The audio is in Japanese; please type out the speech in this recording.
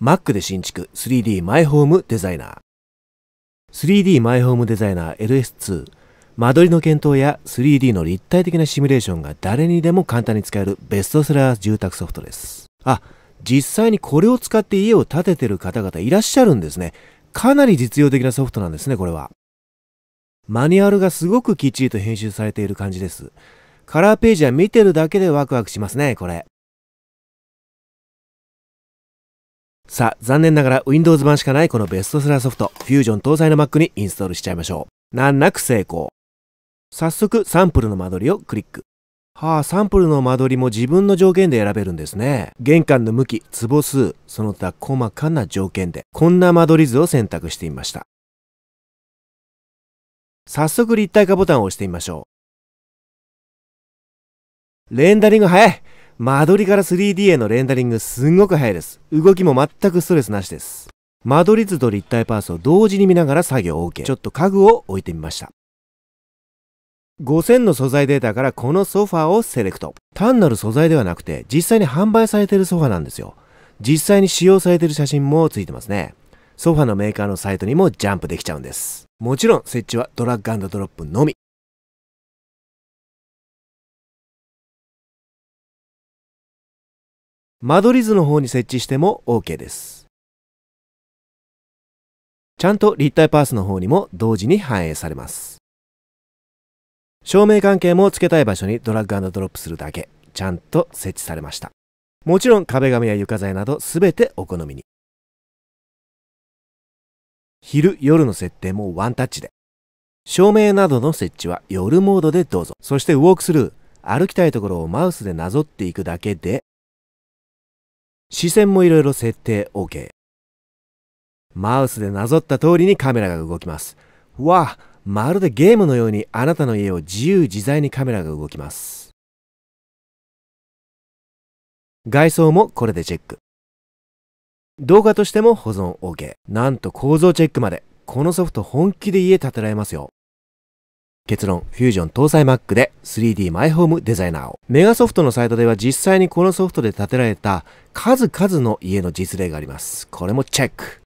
Mac で新築 3D マイホームデザイナー 3D マイホームデザイナー LS2 間取りの検討や 3D の立体的なシミュレーションが誰にでも簡単に使えるベストセラー住宅ソフトですあ実際にこれを使って家を建ててる方々いらっしゃるんですねかなり実用的なソフトなんですねこれはマニュアルがすごくきっちりと編集されている感じですカラーページは見てるだけでワクワクしますねこれさあ、残念ながら Windows 版しかないこのベストセラーソフト、Fusion 搭載の Mac にインストールしちゃいましょう。難なく成功。早速、サンプルの間取りをクリック。はあ、サンプルの間取りも自分の条件で選べるんですね。玄関の向き、坪数、その他細かな条件で、こんな間取り図を選択してみました。早速立体化ボタンを押してみましょう。レンダリング早い間取りから 3D へのレンダリングすんごく早いです。動きも全くストレスなしです。間取り図と立体パースを同時に見ながら作業 OK。ちょっと家具を置いてみました。5000の素材データからこのソファーをセレクト。単なる素材ではなくて、実際に販売されているソファなんですよ。実際に使用されている写真もついてますね。ソファのメーカーのサイトにもジャンプできちゃうんです。もちろん設置はドラッグドロップのみ。間取り図の方に設置しても OK です。ちゃんと立体パースの方にも同時に反映されます。照明関係も付けたい場所にドラッグドロップするだけ、ちゃんと設置されました。もちろん壁紙や床材など全てお好みに。昼、夜の設定もワンタッチで。照明などの設置は夜モードでどうぞ。そしてウォークスルー、歩きたいところをマウスでなぞっていくだけで、視線もいろいろ設定 OK。マウスでなぞった通りにカメラが動きます。わあ、まるでゲームのようにあなたの家を自由自在にカメラが動きます。外装もこれでチェック。動画としても保存 OK。なんと構造チェックまで。このソフト本気で家建てられますよ。結論、フュージョン搭載 Mac で 3D マイホームデザイナーを。メガソフトのサイトでは実際にこのソフトで建てられた数々の家の実例があります。これもチェック